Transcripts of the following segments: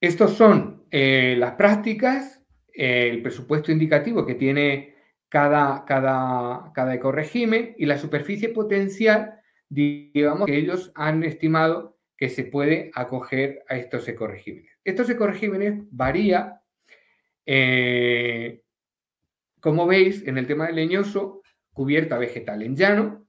Estas son eh, las prácticas, eh, el presupuesto indicativo que tiene cada, cada, y la superficie potencial, digamos, que ellos han estimado que se puede acoger a estos ecoregímenes. Estos ecoregímenes varían, eh, como veis, en el tema del leñoso, cubierta vegetal en llano,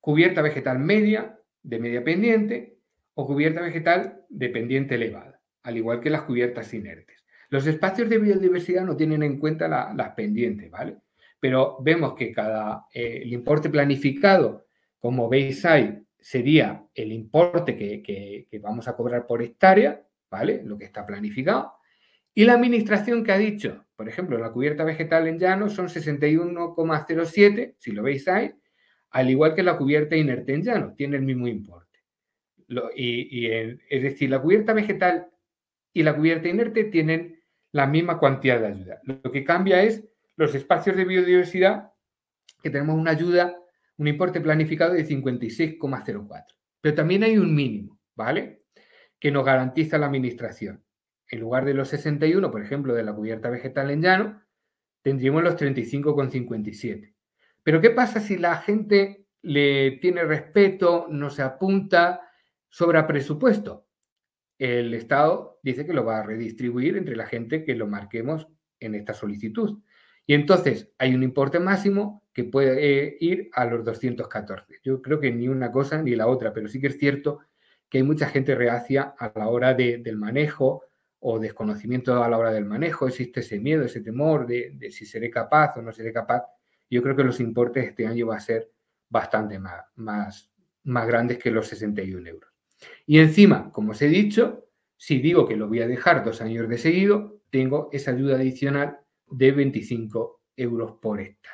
cubierta vegetal media, de media pendiente, o cubierta vegetal de pendiente elevada, al igual que las cubiertas inertes. Los espacios de biodiversidad no tienen en cuenta las pendientes, ¿vale? Pero vemos que cada, eh, el importe planificado, como veis ahí, sería el importe que, que vamos a cobrar por hectárea, ¿vale? Lo que está planificado. Y la administración que ha dicho, por ejemplo, la cubierta vegetal en llano son 61,07, si lo veis ahí, al igual que la cubierta inerte en llano, tiene el mismo importe y, es decir, la cubierta vegetal y la cubierta inerte tienen la misma cantidad de ayuda. Lo que cambia es los espacios de biodiversidad, que tenemos una ayuda, un importe planificado de 56,04. Pero también hay un mínimo, ¿vale? Que nos garantiza la administración. En lugar de los 61, por ejemplo, de la cubierta vegetal en llano, tendríamos los 35,57. Pero ¿qué pasa si la gente le tiene respeto, no se apunta, sobra presupuesto. El Estado dice que lo va a redistribuir entre la gente que lo marquemos en esta solicitud. Y entonces hay un importe máximo que puede eh, ir a los 214. Yo creo que ni una cosa ni la otra, pero sí que es cierto que hay mucha gente reacia a la hora del manejo o desconocimiento a la hora del manejo. Existe ese miedo, ese temor de, si seré capaz o no seré capaz. Yo creo que los importes este año van a ser bastante más, más, más grandes que los 61 euros. Y encima, como os he dicho, si digo que lo voy a dejar dos años de seguido, tengo esa ayuda adicional de 25 euros por esta.